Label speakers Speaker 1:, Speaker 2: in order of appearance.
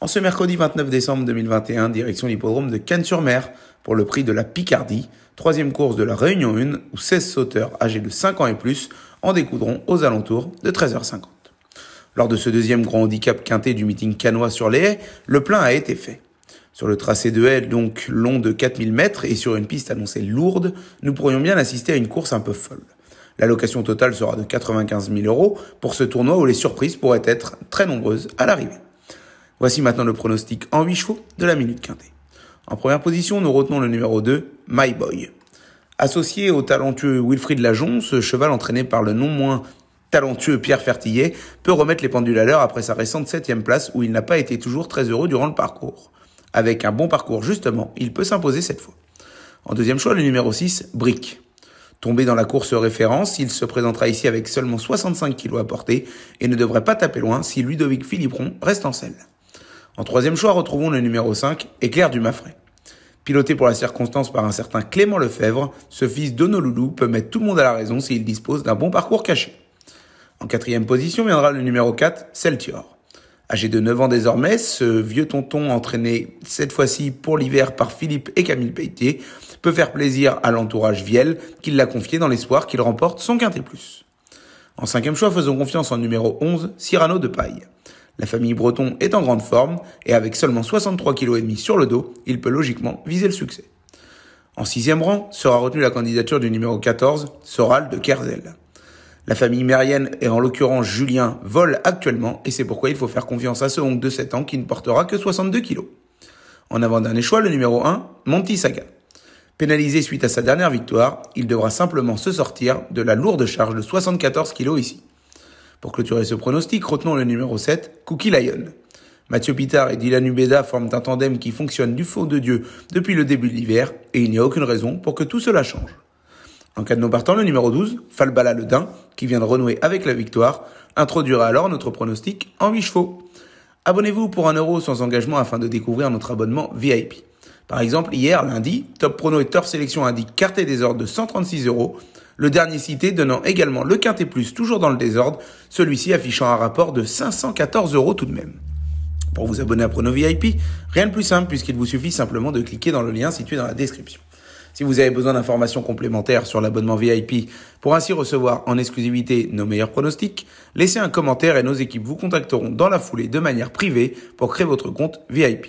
Speaker 1: en ce mercredi 29 décembre 2021, direction l'hippodrome de Cannes-sur-Mer pour le prix de la Picardie, troisième course de la Réunion 1 où 16 sauteurs âgés de 5 ans et plus en découdront aux alentours de 13h50. Lors de ce deuxième grand handicap quinté du meeting canois sur les haies, le plein a été fait. Sur le tracé de haies, donc long de 4000 mètres et sur une piste annoncée lourde, nous pourrions bien assister à une course un peu folle. L'allocation totale sera de 95 000 euros pour ce tournoi où les surprises pourraient être très nombreuses à l'arrivée. Voici maintenant le pronostic en 8 chevaux de la minute quintée. En première position, nous retenons le numéro 2, My Boy. Associé au talentueux Wilfried Lajon, ce cheval entraîné par le non moins talentueux Pierre Fertillet peut remettre les pendules à l'heure après sa récente septième place où il n'a pas été toujours très heureux durant le parcours. Avec un bon parcours justement, il peut s'imposer cette fois. En deuxième choix, le numéro 6, Brick. Tombé dans la course référence, il se présentera ici avec seulement 65 kilos à porter et ne devrait pas taper loin si Ludovic Philippon reste en selle. En troisième choix, retrouvons le numéro 5, Éclair du mafret Piloté pour la circonstance par un certain Clément Lefebvre, ce fils d'Honolulu peut mettre tout le monde à la raison s'il dispose d'un bon parcours caché. En quatrième position viendra le numéro 4, Celtior. Âgé de 9 ans désormais, ce vieux tonton entraîné cette fois-ci pour l'hiver par Philippe et Camille Payté peut faire plaisir à l'entourage Viel qui l'a confié dans l'espoir qu'il remporte son quintet plus. En cinquième choix, faisons confiance en numéro 11, Cyrano de Paille. La famille Breton est en grande forme et avec seulement 63,5 kg sur le dos, il peut logiquement viser le succès. En sixième rang sera retenue la candidature du numéro 14, Soral de Kerzel. La famille mérienne et en l'occurrence Julien vole actuellement et c'est pourquoi il faut faire confiance à ce oncle de 7 ans qui ne portera que 62 kg. En avant-dernier choix, le numéro 1, Monty Saga. Pénalisé suite à sa dernière victoire, il devra simplement se sortir de la lourde charge de 74 kg ici. Pour clôturer ce pronostic, retenons le numéro 7, Cookie Lion. Mathieu Pitard et Dylan Ubeda forment un tandem qui fonctionne du fond de Dieu depuis le début de l'hiver et il n'y a aucune raison pour que tout cela change. En cas de non partant, le numéro 12, Falbala le Dain, qui vient de renouer avec la victoire, introduira alors notre pronostic en 8 chevaux. Abonnez-vous pour 1€ sans engagement afin de découvrir notre abonnement VIP. Par exemple, hier, lundi, Top Prono et Top Sélection indiquent carte des ordres de 136 euros le dernier cité donnant également le quintet plus, toujours dans le désordre, celui-ci affichant un rapport de 514 euros tout de même. Pour vous abonner à Prono VIP, rien de plus simple puisqu'il vous suffit simplement de cliquer dans le lien situé dans la description. Si vous avez besoin d'informations complémentaires sur l'abonnement VIP pour ainsi recevoir en exclusivité nos meilleurs pronostics, laissez un commentaire et nos équipes vous contacteront dans la foulée de manière privée pour créer votre compte VIP.